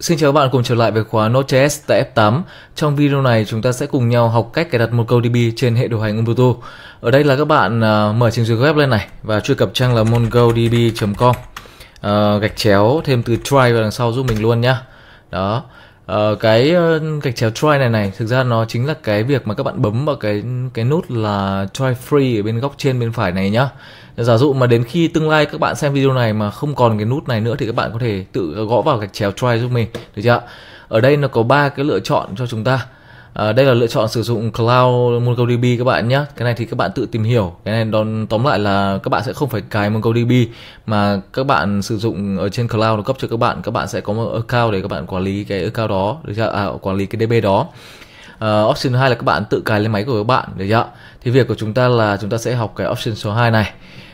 Xin chào các bạn cùng trở lại với khóa Node.js tại F8. Trong video này chúng ta sẽ cùng nhau học cách cài đặt một câu DB trên hệ điều hành Ubuntu. Ở đây là các bạn uh, mở trình duyệt web lên này và truy cập trang là mongodb.com. Uh, à, gạch chéo thêm từ try vào đằng sau giúp mình luôn nhá. Đó. Uh, cái uh, ờ, gạch chéo try này này thực ra nó chính là cái việc mà các bạn bấm vào cái cái nút là try free ở bên góc trên bên phải này nhá giả dụ mà đến khi tương lai các bạn xem video này mà không còn cái nút này nữa thì các bạn có thể tự gõ vào gạch chéo try giúp mình được chưa ở đây nó có ba cái lựa chọn cho chúng ta À, đây là lựa chọn sử dụng Cloud MongoDB các bạn nhé. Cái này thì các bạn tự tìm hiểu. Cái này đón, tóm lại là các bạn sẽ không phải cài MongoDB mà các bạn sử dụng ở trên Cloud nó cấp cho các bạn. Các bạn sẽ có một account để các bạn quản lý cái account đó, được chưa? À, quản lý cái DB đó. Uh, option 2 là các bạn tự cài lên máy của các bạn, được chưa? Thì việc của chúng ta là chúng ta sẽ học cái option số 2 này.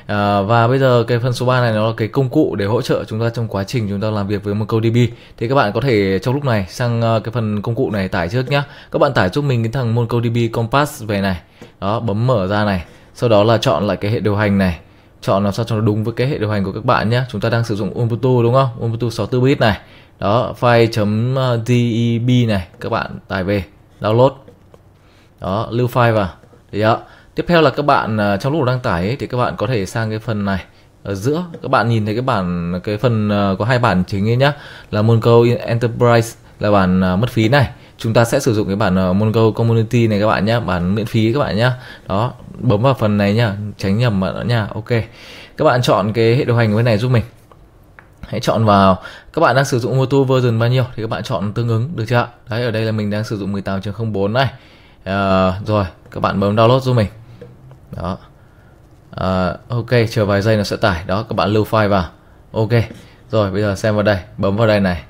Ờ, và bây giờ cái phần số 3 này nó là cái công cụ để hỗ trợ chúng ta trong quá trình chúng ta làm việc với MongoDB thì các bạn có thể trong lúc này sang ờ, cái phần công cụ này tải trước nhá các bạn tải giúp mình cái thằng MongoDB Compass về này đó bấm mở ra này sau đó là chọn lại cái hệ điều hành này chọn làm sao cho nó đúng với cái hệ điều hành của các bạn nhé chúng ta đang sử dụng Ubuntu đúng không Ubuntu 64 bit này đó file.deb này các bạn tải về download đó lưu file vào đấy ạ tiếp theo là các bạn à, trong lúc đăng tải ấy, thì các bạn có thể sang cái phần này ở giữa các bạn nhìn thấy cái bản cái phần à, có hai bản chính ấy nhá là Mongo Enterprise là bản à, mất phí này chúng ta sẽ sử dụng cái bản Mongo Community này các bạn nhá bản miễn phí các bạn nhá đó bấm vào phần này nhá tránh nhầm bạn nha ok các bạn chọn cái hệ điều hành của bên này giúp mình hãy chọn vào các bạn đang sử dụng Moto version bao nhiêu thì các bạn chọn tương ứng được chưa đấy ở đây là mình đang sử dụng 18.04 này à, rồi các bạn bấm download giúp mình đó à, ok chờ vài giây nó sẽ tải đó các bạn lưu file vào ok rồi bây giờ xem vào đây bấm vào đây này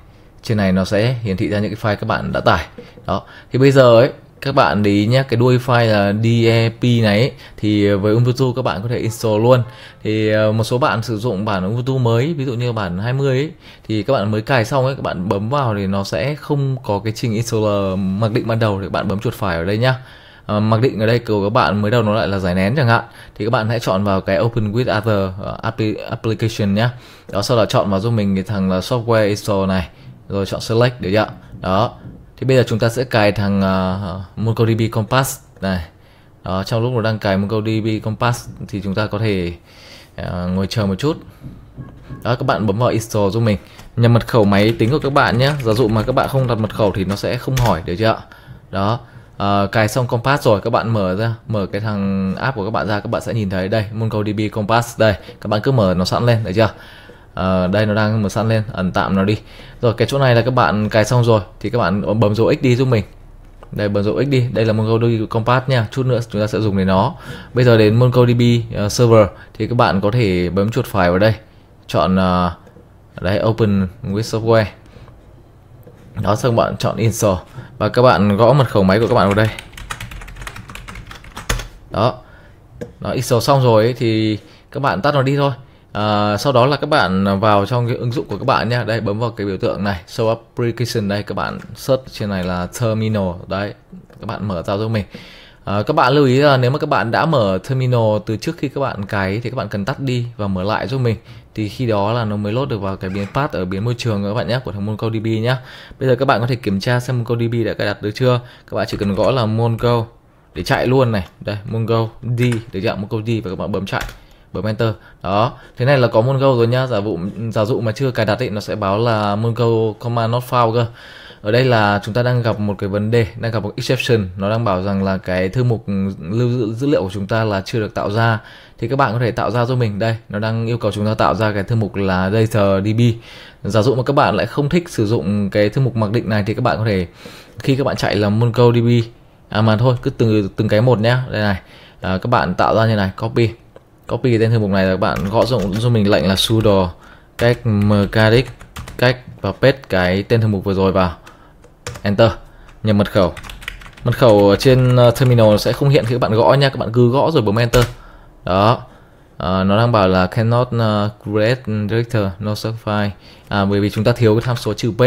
trên này nó sẽ hiển thị ra những cái file các bạn đã tải đó thì bây giờ ấy các bạn để ý nhé cái đuôi file là DEP này ấy, thì với Ubuntu các bạn có thể install luôn thì à, một số bạn sử dụng bản Ubuntu mới ví dụ như bản 20 ấy, thì các bạn mới cài xong ấy các bạn bấm vào thì nó sẽ không có cái trình installer mặc định ban đầu thì bạn bấm chuột phải ở đây nhá Ờ, mặc định ở đây của các bạn mới đầu nó lại là giải nén chẳng hạn thì các bạn hãy chọn vào cái open with other uh, application nhé đó sau đó chọn vào giúp mình cái thằng là software install này rồi chọn select được chưa đó thì bây giờ chúng ta sẽ cài thằng uh, MongoDB Compass này đó, trong lúc nó đang cài MongoDB Compass thì chúng ta có thể uh, ngồi chờ một chút đó các bạn bấm vào install giúp mình nhập mật khẩu máy tính của các bạn nhé giả dụ mà các bạn không đặt mật khẩu thì nó sẽ không hỏi được chưa đó uh, cài xong Compass rồi các bạn mở ra mở cái thằng app của các bạn ra các bạn sẽ nhìn thấy đây MongoDB Compass đây các bạn cứ mở nó sẵn lên được chưa uh, đây nó đang mở sẵn lên ẩn tạm nó đi rồi cái chỗ này là các bạn cài xong rồi thì các bạn bấm dấu X đi giúp mình đây bấm dấu X đi đây là MongoDB Compass nha chút nữa chúng ta sẽ dùng đến nó bây giờ đến MongoDB uh, Server thì các bạn có thể bấm chuột phải vào đây chọn uh, đấy Open with Software đó xong bạn chọn Install và các bạn gõ mật khẩu máy của các bạn vào đây đó nó install xong rồi ấy, thì các bạn tắt nó đi thôi à, sau đó là các bạn vào trong cái ứng dụng của các bạn nhé đây bấm vào cái biểu tượng này show application đây các bạn search trên này là terminal đấy các bạn mở ra cho mình Ờ, các bạn lưu ý là nếu mà các bạn đã mở terminal từ trước khi các bạn cài thì các bạn cần tắt đi và mở lại giúp mình thì khi đó là nó mới load được vào cái biến path ở biến môi trường các bạn nhé của thằng MongoDB nhé bây giờ các bạn có thể kiểm tra xem MongoDB đã cài đặt được chưa các bạn chỉ cần gõ là Mongo để chạy luôn này đây MongoD được chưa MongoD và các bạn bấm chạy bấm enter đó thế này là có Mongo rồi nhá giả dụ giả dụ mà chưa cài đặt thì nó sẽ báo là Mongo command not found cơ ở đây là chúng ta đang gặp một cái vấn đề đang gặp một exception nó đang bảo rằng là cái thư mục lưu dữ liệu của chúng ta là chưa được tạo ra thì các bạn có thể tạo ra cho mình đây nó đang yêu cầu chúng ta tạo ra cái thư mục là data db giả dụ mà các bạn lại không thích sử dụng cái thư mục mặc định này thì các bạn có thể khi các bạn chạy là mongodb à mà thôi cứ từng từng cái một nhé đây này à, các bạn tạo ra như này copy copy cái tên thư mục này là các bạn gõ dụng cho mình lệnh là sudo cách mcadic cách và paste cái tên thư mục vừa rồi vào Enter nhập mật khẩu mật khẩu trên ờ, terminal sẽ không hiện khi các bạn gõ nha các bạn cứ gõ rồi bấm enter đó à, nó đang bảo là cannot ờ, create director no such file à, bởi vì chúng ta thiếu cái tham số trừ p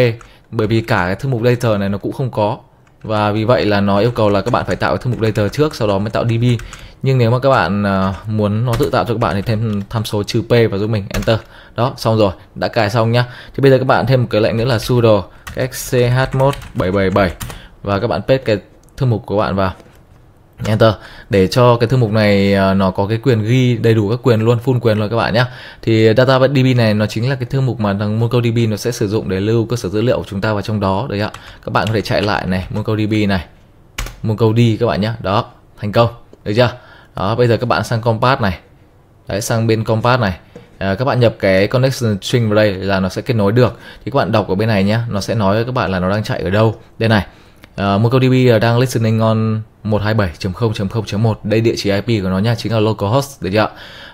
bởi vì cả cái thư mục data này nó cũng không có và vì vậy là nó yêu cầu là các bạn phải tạo cái thư mục data trước sau đó mới tạo db nhưng nếu mà các bạn muốn nó tự tạo cho các bạn thì thêm tham số trừ p vào giúp mình enter đó xong rồi đã cài xong nhá thì bây giờ các bạn thêm một cái lệnh nữa là sudo cách 1777 và các bạn paste cái thư mục của bạn vào Enter để cho cái thư mục này à, nó có cái quyền ghi đầy đủ các quyền luôn full quyền luôn các bạn nhé thì à, data DB này nó chính là cái thư mục mà thằng MongoDB nó sẽ sử dụng để lưu cơ sở dữ liệu của chúng ta vào trong đó đấy ạ các bạn có thể chạy lại này MongoDB này MongoD các bạn nhé đó thành công được chưa đó bây giờ các bạn sang Compass này đấy sang bên Compass này Ờ, các bạn nhập cái connection string vào đây là nó sẽ kết nối được thì các bạn đọc ở bên này nhé nó sẽ nói với các bạn là nó đang chạy ở đâu đây này uh, MongoDB đang listening on 127.0.0.1 đây địa chỉ IP của nó nha chính là localhost được chưa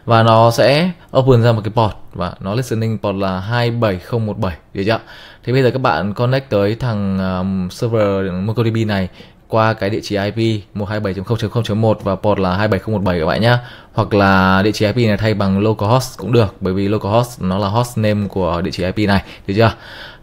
và nó sẽ open ra một cái port và nó listening port là 27017 được chưa thì bây giờ các bạn connect tới thằng um, server MongoDB này qua cái địa chỉ IP 127.0.0.1 và port là 27017 các bạn nhé hoặc là địa chỉ IP này thay bằng localhost cũng được bởi vì localhost nó là host name của địa chỉ IP này được chưa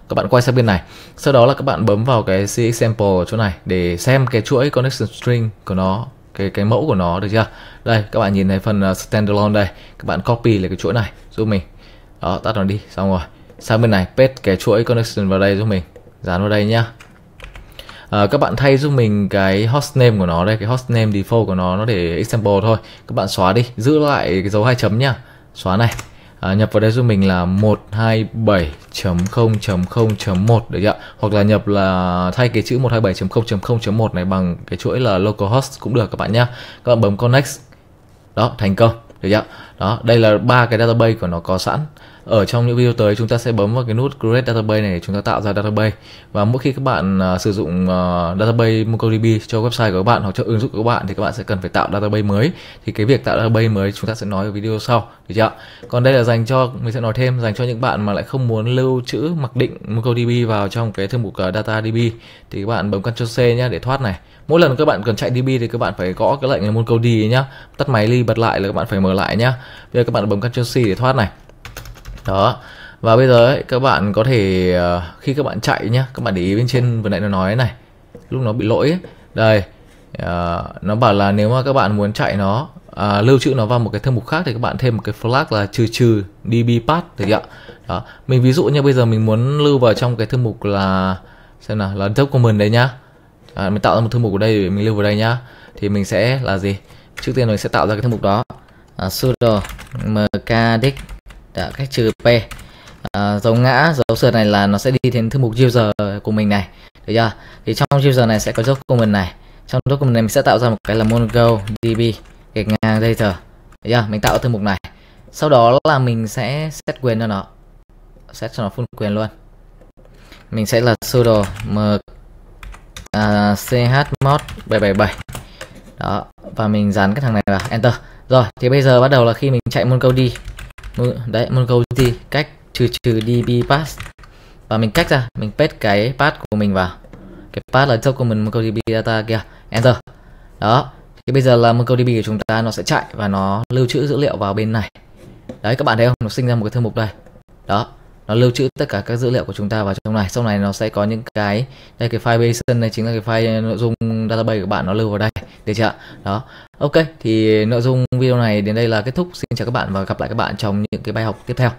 các bạn quay sang bên này sau đó là các bạn bấm vào cái see example ở chỗ này để xem cái chuỗi connection string của nó cái cái mẫu của nó được chưa đây các bạn nhìn thấy phần ờ, standalone đây các bạn copy lại cái chuỗi này giúp mình đó tắt nó đi xong rồi sang bên này paste cái chuỗi connection vào đây giúp mình dán vào đây nhá Ờ, các bạn thay giúp mình cái hostname của nó đây cái hostname default của nó nó để example thôi các bạn xóa đi giữ lại cái dấu hai chấm nhá xóa này à, nhập vào đây giúp mình là 127.0.0.1 được chưa hoặc là nhập là thay cái chữ 127.0.0.1 này bằng cái chuỗi là localhost cũng được các bạn nhá các bạn bấm connect đó thành công được chưa đó đây là ba cái database của nó có sẵn ở trong những video tới chúng ta sẽ bấm vào cái nút create database này để chúng ta tạo ra database và mỗi khi các bạn uh, sử dụng uh, database MongoDB cho website của các bạn hoặc cho ứng dụng của các bạn thì các bạn sẽ cần phải tạo database mới thì cái việc tạo database mới chúng ta sẽ nói ở video sau được chưa còn đây là dành cho mình sẽ nói thêm dành cho những bạn mà lại không muốn lưu trữ mặc định MongoDB vào trong cái thư mục uh, à, db thì các bạn bấm Ctrl C nhé để thoát này mỗi lần các bạn cần chạy DB thì các bạn phải gõ cái lệnh là MongoDB nhá tắt máy ly bật lại là các bạn phải mở lại nhá bây giờ các bạn bấm Ctrl C để thoát này đó và bây giờ ấy, các bạn có thể ờ, khi các bạn chạy nhá các bạn để ý bên trên vừa nãy nó nói này lúc nó bị lỗi ấy. đây ờ, nó bảo là nếu mà các bạn muốn chạy nó à, lưu trữ nó vào một cái thư mục khác thì các bạn thêm một cái flag là trừ trừ db path được ạ đó mình ví dụ như bây giờ mình muốn lưu vào trong cái thư mục là xem nào là document đây nhá à, mình tạo ra một thư mục ở đây để mình lưu vào đây nhá thì mình sẽ là gì trước tiên mình sẽ tạo ra cái thư mục đó à, sudo mcadic đã, dạ, cách trừ P à, dấu ngã dấu sượt này là nó sẽ đi đến thư mục user của mình này được chưa thì trong user này sẽ có document này trong document này mình sẽ tạo ra một cái là mongo db gạch ngang data được chưa mình tạo thư mục này sau đó là mình sẽ set quyền cho nó set cho nó full quyền luôn mình sẽ là sudo m à, chmod 777 đó và mình dán cái thằng này vào enter rồi thì bây giờ bắt đầu là khi mình chạy mongo đi đấy một câu gì cách trừ trừ db pass và mình cách ra mình paste cái path của mình vào cái path là job của mình một câu db data kia enter đó thì bây giờ là một câu db của chúng ta nó sẽ chạy và nó lưu trữ dữ liệu vào bên này đấy các bạn thấy không nó sinh ra một cái thư mục đây đó nó lưu trữ tất cả các dữ liệu của chúng ta vào trong này sau này nó sẽ có những cái đây cái file basin này chính là cái file nội dung database của bạn nó lưu vào đây được chưa đó ok thì nội dung video này đến đây là kết thúc xin chào các bạn và gặp lại các bạn trong những cái bài học tiếp theo